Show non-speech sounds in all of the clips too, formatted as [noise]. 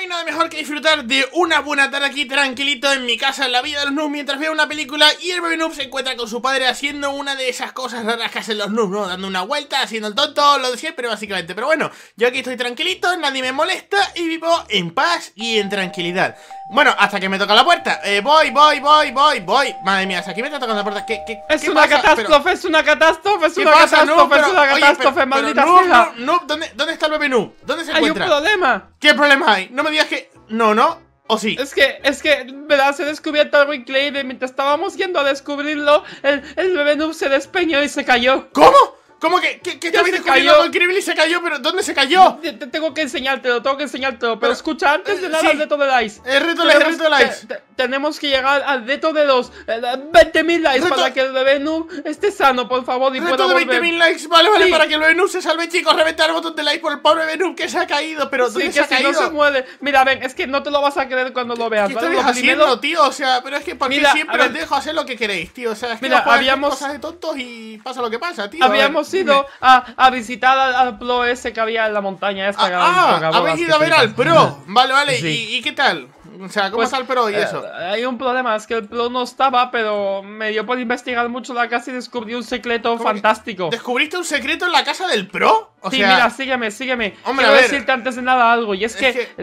hay nada mejor que disfrutar de una buena tarde aquí tranquilito en mi casa, en la vida de los noobs, mientras veo una película y el bebé noob se encuentra con su padre haciendo una de esas cosas raras que hacen los noobs, ¿no? Dando una vuelta, haciendo el tonto, lo de siempre básicamente. Pero bueno, yo aquí estoy tranquilito, nadie me molesta y vivo en paz y en tranquilidad. Bueno, hasta que me toca la puerta. Eh, voy, voy, voy, voy, voy. Madre mía, hasta aquí me está tocando la puerta. ¿Qué, es, una Catástrofe, es una catástrofe, es una catástrofe, es una catástrofe, es una catástrofe, maldita noob, sea. Noob, ¿dónde, ¿dónde está el bebé noob? ¿Dónde se encuentra? Hay un problema. ¿Qué problema hay? No me digas que... No, no. ¿O sí? Es que, es que, ¿verdad? Se descubierto algo increíble. Mientras estábamos yendo a descubrirlo, el, el bebé noob se despeñó y se cayó. ¿Cómo? ¿Cómo que, que, que estaba discutiendo algo increíble y se cayó? ¿Pero dónde se cayó? Te, tengo que enseñártelo, tengo que enseñártelo. Pero, escucha, antes de eh, nada, sí. al eh, reto de likes. El reto de reto de likes. tenemos que llegar al reto de los 20.000 eh, likes para que el bebé esté sano, por favor. Y reto de 20.000 likes, vale, vale, para que el bebé se salve, chicos. Reventar el botón de like por el pobre bebé que se ha caído. Pero ¿dónde ha no se mueve. Mira, ven, es que no te lo vas a creer cuando lo veas. ¿Qué ¿vale? estás haciendo, primero... tío? O sea, pero es que porque siempre os dejo hacer lo que queréis, tío. O sea, es que mira, no habíamos... cosas de tontos y pasa lo que pasa, tío. Habíamos sido ido a, a, visitar al, pro ese que había en la montaña Ah, ah habéis ido a ver al pro. Vale, vale. ¿Y, qué tal? O sea, ¿cómo pues, está el pro y eh, eso? Hay un problema, es que el pro no estaba, pero me dio por investigar mucho la casa y descubrí un secreto fantástico. ¿Descubriste un secreto en la casa del pro? sí, mira, sígueme, sígueme. Hombre, Quiero decirte antes de nada algo, y es, que,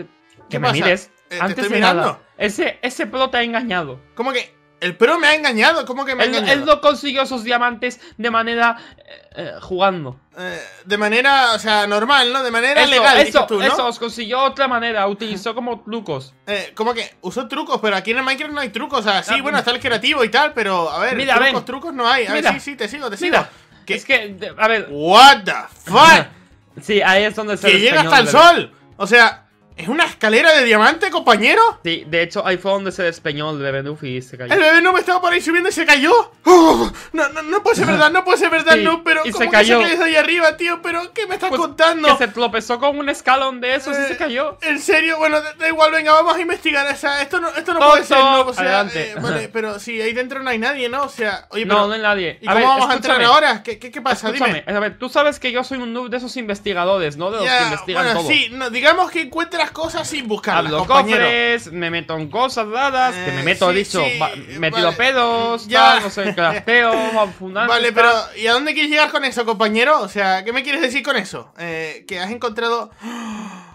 que, me mires. Eh, antes de nada, ese, ese pro te ha engañado. ¿Cómo que? El pro me ha engañado, ¿cómo que me ha engañado? Él no consiguió esos diamantes de manera eh, eh, jugando. Eh, de manera, o sea, normal, ¿no? De manera ilegal, legal. tú, ¿no? eso, os consiguió otra manera, utilizó como trucos. Eh, ¿Cómo que? Usó trucos, pero aquí en el Minecraft no hay trucos. O sea, sí, ah, bueno, está el creativo y tal, pero a ver, mira, trucos, trucos no hay. A ver, sí, sí, te sigo, te sigo. es que, a ver. What the fuck? [laughs] sí, ahí es donde se. Que llega hasta el sol. O sea, ¿Es una escalera de diamante, compañero? Sí, de hecho ahí fue donde se despeñó el bebé Nuffy y se cayó. El bebé me estaba por ahí subiendo y se cayó. ¡Oh! no, no, no puede ser verdad, no puede ser verdad, no, pero y ¿cómo se cayó. Que se cayó ahí arriba, tío? ¿Pero qué me estás pues, contando? Que se tropezó con un escalón de esos y se eh, cayó. ¿En serio? Bueno, da igual, venga, vamos a investigar. O sea, esto no, esto no puede ser, ¿no? O sea, vale, eh, pero si ahí dentro no hay nadie, ¿no? O sea, oye, pero, No, no hay nadie. ¿Y cómo vamos a entrar ahora? ¿Qué, qué, qué pasa? Escúchame. A ver, tú sabes que yo soy un noob de esos investigadores, ¿no? De los investigadores. que investigan bueno, todo. sí, digamos que encuentras cosas sin buscar Hablo cofres, me meto en cosas dadas, que me eh, meto, listo dicho, metido pedos, ya. no sé, clasteo, [laughs] Vale, pero ¿y a dónde quieres llegar con eso, compañero? O sea, ¿qué me quieres decir con eso? Eh, que has encontrado... [gasps]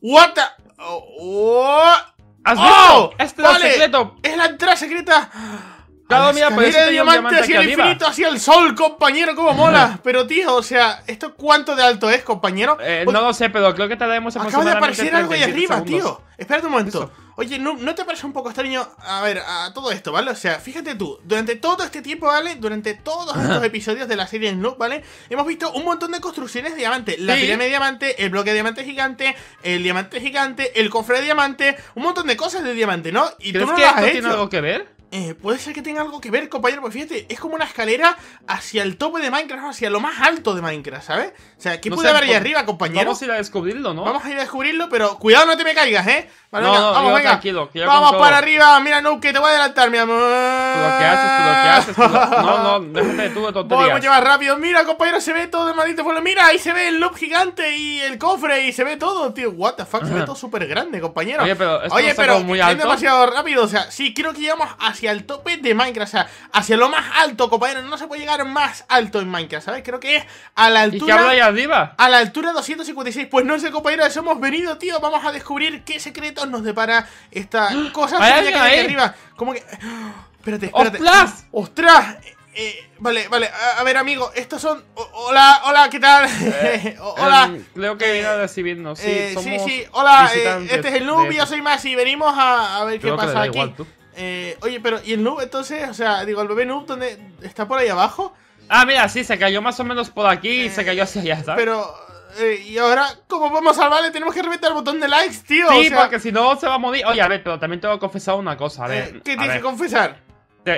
What the... Oh, oh. ¿Has ¡Oh! visto? este secreto. Es la entrada secreta. Cada mira diamante hacia el infinito, hacia el sol, compañero, ¡Cómo mola. Pero tío, o sea, ¿esto cuánto de alto es, compañero? Eh, no lo sé, pero creo que tardaremos Acaba de aparecer algo ahí arriba, tío. Espérate un momento. Oye, ¿no, te parece un poco extraño? A ver, a todo esto, ¿vale? O sea, fíjate tú, durante todo este tiempo, ¿vale? Durante todos estos episodios de la serie Snoop, ¿vale? Hemos visto un montón de construcciones de diamante. La pirámide de diamante, el bloque de diamante gigante, el diamante gigante, el cofre de diamante, un montón de cosas de diamante, ¿no? Y tú no que lo has tiene algo que ver? eh, puede ser que tenga algo que ver, compañero, Pues fíjate, es como una escalera hacia el tope de Minecraft, hacia lo más alto de Minecraft, ¿sabes? O sea, ¿qué puede haber ahí arriba, compañero? Vamos a ir a descubrirlo, ¿no? Vamos a ir a descubrirlo, pero cuidado, no te me caigas, ¿eh? vamos, venga. vamos para arriba, mira, no, que te voy a adelantar, mi amor. Tú lo que haces, tú lo que haces. No, no, déjate tú de tonterías. Podemos llevar rápido. Mira, compañero, se ve todo el maldito pueblo. Mira, ahí se ve el loop gigante y el cofre y se ve todo, tío. What the fuck, se ve todo súper grande, compañero. Oye, pero, esto demasiado rápido. O sea, sí, creo que llegamos hacia al tope de Minecraft, o sea, hacia lo más alto, compañero. No se puede llegar más alto en Minecraft, ¿sabes? Creo que es a la altura. ¿Y qué habla ahí arriba? A la altura 256. Pues no sé, compañero, hemos venido, tío. Vamos a descubrir qué secretos nos depara esta [gasps] cosa que arriba. que. Espérate, [gasps] espérate. ¡Ostras! Eh, vale, vale. A, ver, amigo, estos son. hola, hola, ¿qué tal? Eh, [laughs] hola. Em, creo que viene a eh, recibirnos. Sí, sí, Hola, este es el noob, yo soy Masi. Venimos a, ver qué pasa aquí. Oye, pero ¿y el noob entonces? O sea, digo, el bebé noob, ¿dónde está por ahí abajo? Ah, mira, sí, se cayó más o menos por aquí y se eh, cayó hacia allá, ¿sabes? Pero, eh, y ahora, ¿cómo podemos salvarle? Tenemos que reventar el botón de likes, tío. Sí, porque si no se va a morir. Oye, a ver, pero también tengo que confesar una cosa, a eh, ver. ¿Qué tienes que confesar?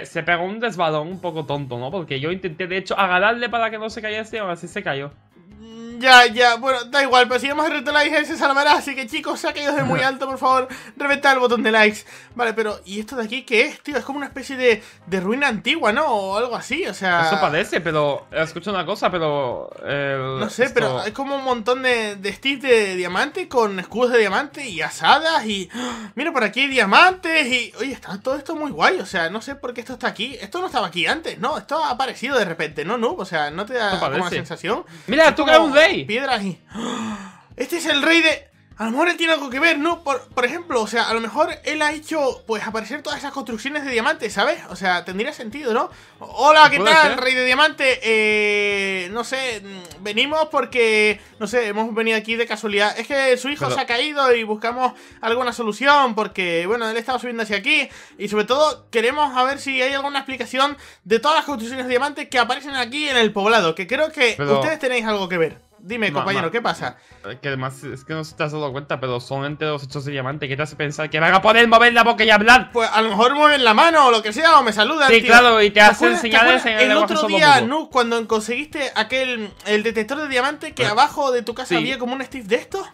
Se, pegó un desbalón un poco tonto, ¿no? Porque yo intenté, de hecho, agarrarle para que no se cayese y ahora sí se cayó. Mm, ya, ya, bueno, da igual, pero si hemos a reventar likes se salvará, así que chicos, aquellos de muy alto, por favor, reventad el botón de likes. Vale, pero, ¿y esto de aquí qué es, tío? Es como una especie de, ruina antigua, ¿no? O algo así, o sea... Eso parece, pero, escuchado una cosa, pero... no sé, pero es como un montón de, de sticks de diamantes con escudos de diamantes y asadas y... ¡ah! Mira, por aquí hay diamantes y... Oye, está todo esto muy guay, o sea, no sé por qué esto está aquí. Esto no estaba aquí antes, ¿no? Esto ha aparecido de repente, ¿no, no, O sea, ¿no te da como sensación? Mira, tú como... que un Piedra aquí [gasps] Este es el rey de. A lo mejor él tiene algo que ver, ¿no? Por, ejemplo, o sea, a lo mejor él ha hecho, pues, aparecer todas esas construcciones de diamantes, ¿sabes? O sea, tendría sentido, ¿no? Hola, ¿qué tal, rey de diamantes? Eh, no sé, mm, venimos porque, no sé, hemos venido aquí de casualidad. Es que su hijo se ha caído y buscamos alguna solución porque, bueno, él estaba subiendo hacia aquí y sobre todo queremos a ver si hay alguna explicación de todas las construcciones de diamantes que aparecen aquí en el poblado, que creo que ustedes tenéis algo que ver. Dime, compañero, ¿qué pasa? Eh, que además es que no se te has dado cuenta, pero son entre dos hechos de diamante. ¿Qué te hace pensar que van a poder mover la boca y hablar? Pues a lo mejor mueven la mano o lo que sea o me saludan. Sí, claro, y te, hacen señales en el otro día, Nu, cuando conseguiste aquel. el detector de diamante que eh, abajo de tu casa había como un Steve de estos.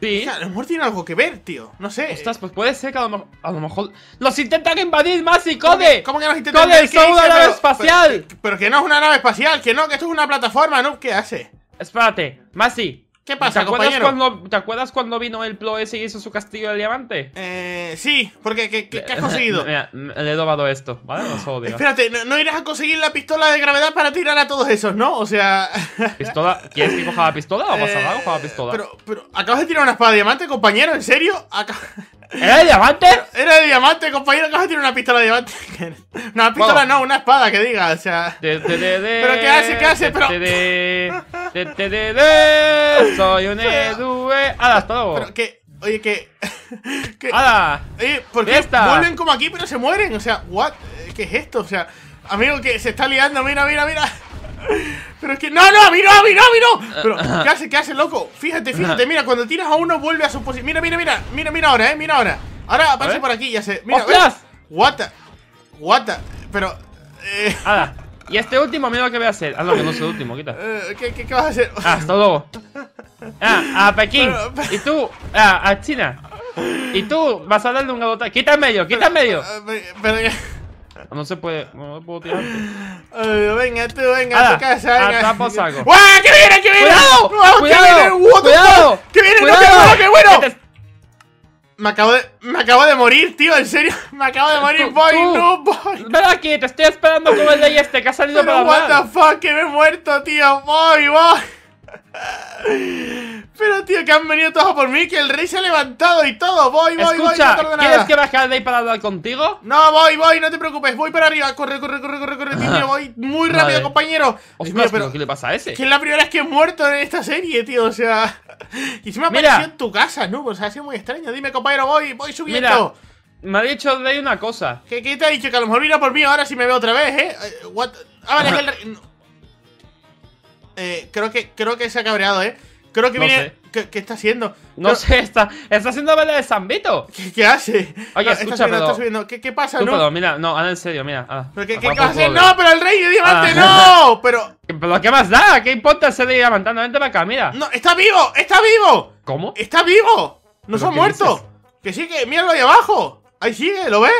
Sí. O sea, a lo mejor tiene algo que ver, tío. No sé. Ostras, pues puede ser que a lo, mejor. A lo mejor ¡Los intentan invadir más y Code! ¿Cómo que, nos intentan invadir? ¡Code, es una nave espacial! Pero, pero, que no es una nave espacial, que no, que esto es una plataforma, ¿no? ¿Qué hace? Espérate, Masi. ¿Qué pasa, ¿Te acuerdas, compañero? Cuando, ¿Te acuerdas cuando vino el Plo ese y hizo su castillo de diamante? Eh, sí, porque ¿qué, has conseguido? Mira, le he dobado esto, ¿vale? Espérate, ¿no, irás a conseguir la pistola de gravedad para tirar a todos esos, no? O sea... ¿Pistola? ¿Quieres que coja la pistola o vas a coja la pistola? Pero, pero, ¿acabas de tirar una espada de diamante, compañero? ¿En serio? ¿Era de diamante? Era de diamante, compañero. Acabas de tirar una pistola de diamante. Una pistola no, una espada que diga, o sea... ¿Pero qué hace? ¿Qué hace? Pero soy un edu. ¡Hala, hasta Pero que, oye, que. [laughs] que ¡Hala! Oye, ¿por qué vuelven como aquí pero se mueren? O sea, ¿what? Eh, ¿Qué es esto? O sea, amigo, que se está liando, mira, mira, mira. [laughs] Pero es que. ¡No, no! ¡Mira, mira, mira! Pero, [laughs] ¿qué hace, qué hace, loco? Fíjate, fíjate, mira, cuando tiras a uno vuelve a su posición. Mira, mira, mira, mira, mira ahora, eh, mira ahora. Ahora aparece por aquí, ya sé Mira, What What Pero. Eh. Y este último, miedo que voy a hacer. Hazlo, que no es el último, quita. Eh, ¿Qué, vas a hacer? Ah, hasta luego. Ah, a Pekín. Pues- y tú, ah, a China. Y tú vas a darle un gato. Quita el medio, quita medio. Eh, ah, no se puede, no puedo tirar. venga tú, venga a casa, venga. ¡Que viene, que viene! ¡Cuidado! ¡Cuidado! ¡Que viene! ¡Cuidado! ¡Que viene! bueno, que este bueno! Me acabo de. Me acabo de morir, tío, en serio. [laughs] Me acabo de morir, boy, no, voy Espera aquí, te estoy esperando como el de este que ha salido Pero para what the fuck, que me he muerto, tío. voy, boy. Pero tío, que han venido todos por mí, que el rey se ha levantado y todo. Voy, voy, Escucha, voy. No ¿Quieres que baje al rey para hablar contigo? No, voy, voy, no te preocupes. Voy para arriba. Corre, corre, corre, corre, corre, tío. Voy muy rápido, compañero. ¿qué le pasa a ese? Que es la primera vez que he muerto en esta serie, tío. O sea. [laughs] Y se me ha aparecido en tu casa, ¿no? O sea, ha sido muy extraño. Dime, compañero, voy, voy subiendo. Mira, me ha dicho de ahí una cosa. ¿Qué, te ha dicho? Que a lo mejor vino por mí ahora si me veo otra vez, ¿eh? eh what? Ah, vale, el rey. Eh, creo que, creo que se ha cabreado, ¿eh? Creo que viene. ¿Qué, está haciendo? No, sé, está, está haciendo vela de Zambito. ¿Qué, ¿Qué, hace? Oye, escucha, ¿Qué, pasa, tú, no? Perdón, mira, no, en serio, mira. Ah. qué, qué No, pero el rey de diamante, ah. no. Pero. [laughs] ¿Pero qué más da? ¿Qué importa ser de diamantando? Vente para acá, mira. No, está vivo, está vivo. ¿Cómo? Está vivo. No se ha muerto. Que sigue que míralo ahí abajo. Ahí sigue, ¿lo ves?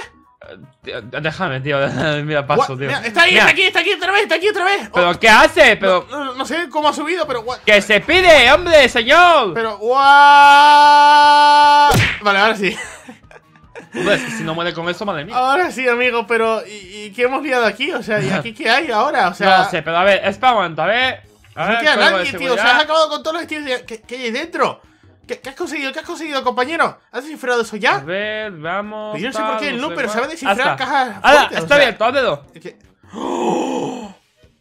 Eh, déjame, tío. [laughs] Mira, paso, tío. está ahí, está aquí, está aquí otra vez, está aquí otra vez. ¿Pero oh, qué hace? Pero... No, sé cómo ha subido, pero. ¡Que se pide, hombre, señor! Pero. wow Vale, ahora sí. que si no muere con eso, madre mía. Ahora sí, amigo, pero. ¿Y, qué hemos liado aquí? O sea, ¿y [laughs] aquí qué hay ahora? O sea. No sé, pero a ver, espera un momento, a ver. A ver no tío. Se ha has acabado con todos los estilos que, que hay dentro. ¿Qué, has conseguido? ¿Qué has conseguido, compañero? ¿Has descifrado eso ya? A ver, vamos. yo no sé por qué no. Pero sabes, descifrar cajas. ¡Hala! Está bien! sea, dedo. ¡Oh!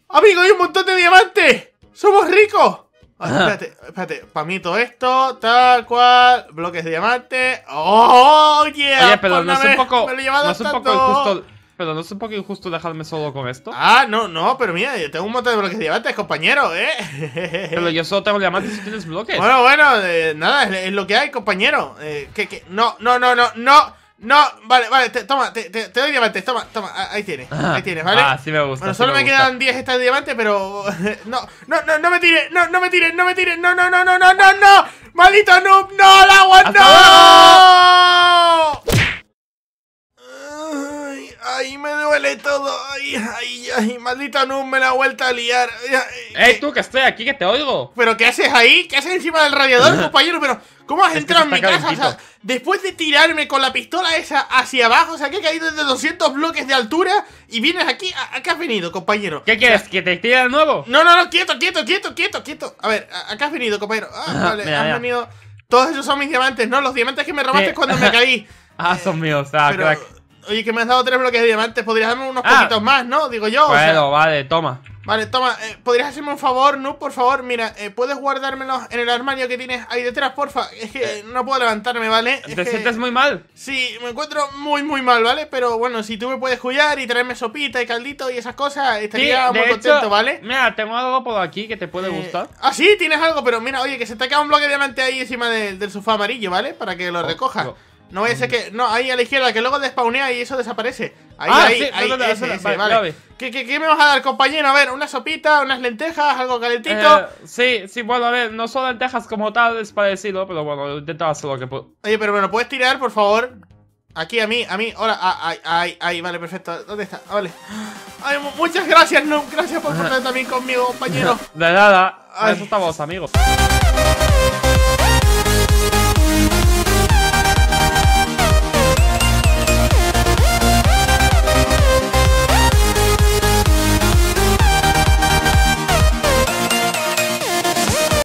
¡Amigo, hay un montón de diamantes! ¡Somos ricos! Ah, espérate, espérate, para mí todo esto, tal cual, bloques de diamante. ¡Oh, yeah! Oye, pero no es un poco, no es un poco injusto pero no es un poco injusto dejarme solo con esto. Ah, no, no, pero mira, yo tengo un montón de bloques de diamantes, compañero, ¿eh? pero yo solo tengo diamantes y tienes bloques. Bueno, bueno, nada, es, lo que hay, compañero. Eh, que, que, no, no, no, no, no. No, vale, vale, te, toma, te, te, doy diamantes, toma, toma, ahí tienes, ahí tienes, ¿vale? Ah, sí me gusta. solo me, quedan 10 estas de diamantes, pero. No, no, no, no me tires, no, no me tires, no me tires, no, no, no, no, no, no, no, maldito noob, no, la agua, no. me duele todo, ay, ay, ay, maldita no, me la vuelto a liar. ¡Ey, tú que estoy aquí, que te oigo! ¿Pero qué haces ahí? ¿Qué haces encima del radiador, compañero? Pero, ¿cómo has entrado en mi casa? O sea, después de tirarme con la pistola esa hacia abajo, o sea, que he caído desde 200 bloques de altura y vienes aquí, ¿a, qué has venido, compañero? ¿Qué quieres, que te tire de nuevo? No, no, no, quieto, quieto, quieto, quieto, quieto. A ver, ¿a, has venido, compañero? Ah, vale, venido... Todos esos son mis diamantes, ¿no? Los diamantes que me robaste cuando me [laughs] caí. Ah, son míos, ah, Oye, que me has dado tres bloques de diamantes. Podrías darme unos ah. poquitos más, ¿no? Digo yo. Bueno, vale, toma. Vale, toma. Eh, ¿Podrías hacerme un favor, no? Por favor, mira, eh, ¿puedes guardármelos en el armario que tienes ahí detrás, porfa? Es que eh, no puedo levantarme, ¿vale? ¿Te sientes muy mal? Sí, me encuentro muy, muy mal, ¿vale? Pero bueno, si tú me puedes cuidar y traerme sopita y caldito y esas cosas, estaría muy contento, ¿vale? Mira, tengo algo por aquí que te puede gustar. Ah, sí, tienes algo, pero mira, oye, que se te ha quedado un bloque de diamante ahí encima del sofá amarillo, ¿vale? Para que lo oh, recojas. No voy a ser que. No, ahí a la izquierda, que luego despaunea y eso desaparece. Ahí, ahí, ahí. vale. ¿Qué, me vas a dar, compañero? A ver, una sopita, unas lentejas, algo calentito. Eh, sí, sí, bueno, a ver, no son lentejas como tal, es parecido, pero bueno, intentaba hacer lo que puedo. Oye, pero bueno, ¿puedes tirar, por favor? Aquí, a mí, a mí, ahora, ahí, ahí, ahí, vale, perfecto. ¿Dónde está? Ah, vale. Ay, muchas gracias, Noob, gracias por [laughs] estar también conmigo, compañero. De nada, eso estamos, amigos.